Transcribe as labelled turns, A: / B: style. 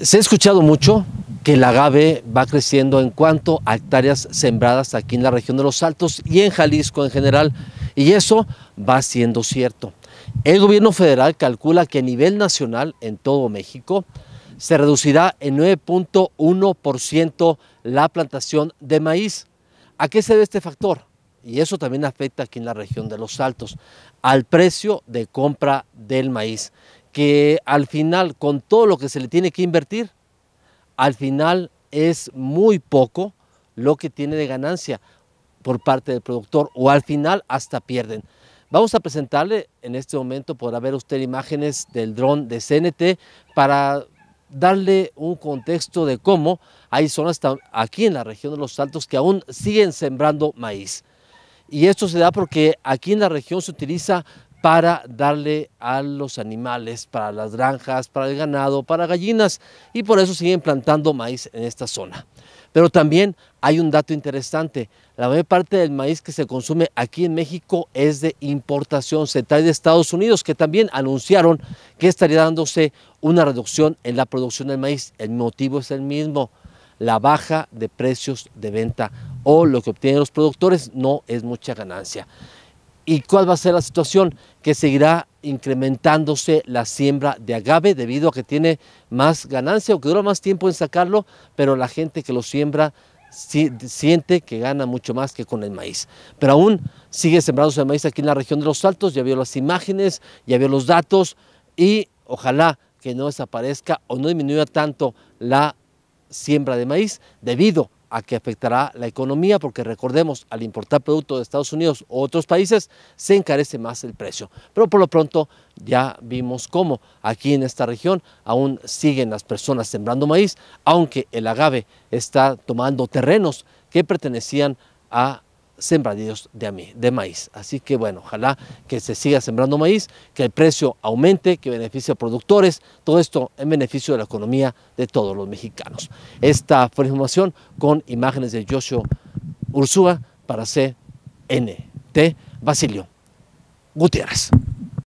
A: Se ha escuchado mucho que el agave va creciendo en cuanto a hectáreas sembradas aquí en la región de Los Altos y en Jalisco en general, y eso va siendo cierto. El gobierno federal calcula que a nivel nacional, en todo México, se reducirá en 9.1% la plantación de maíz. ¿A qué se debe este factor? Y eso también afecta aquí en la región de Los Altos, al precio de compra del maíz que al final, con todo lo que se le tiene que invertir, al final es muy poco lo que tiene de ganancia por parte del productor o al final hasta pierden. Vamos a presentarle, en este momento podrá ver usted imágenes del dron de CNT para darle un contexto de cómo hay zonas aquí en la región de Los Altos que aún siguen sembrando maíz. Y esto se da porque aquí en la región se utiliza para darle a los animales, para las granjas, para el ganado, para gallinas y por eso siguen plantando maíz en esta zona. Pero también hay un dato interesante, la mayor parte del maíz que se consume aquí en México es de importación, se trae de Estados Unidos, que también anunciaron que estaría dándose una reducción en la producción del maíz. El motivo es el mismo, la baja de precios de venta o lo que obtienen los productores no es mucha ganancia. ¿Y cuál va a ser la situación? Que seguirá incrementándose la siembra de agave debido a que tiene más ganancia o que dura más tiempo en sacarlo, pero la gente que lo siembra siente que gana mucho más que con el maíz. Pero aún sigue sembrándose el maíz aquí en la región de los Altos, ya vio las imágenes, ya vio los datos y ojalá que no desaparezca o no disminuya tanto la siembra de maíz debido a que afectará la economía, porque recordemos, al importar productos de Estados Unidos u otros países, se encarece más el precio. Pero por lo pronto ya vimos cómo aquí en esta región aún siguen las personas sembrando maíz, aunque el agave está tomando terrenos que pertenecían a sembradíos de, de maíz. Así que bueno, ojalá que se siga sembrando maíz, que el precio aumente, que beneficie a productores, todo esto en beneficio de la economía de todos los mexicanos. Esta fue la información con imágenes de Yoshio Ursúa para CNT Basilio Gutiérrez.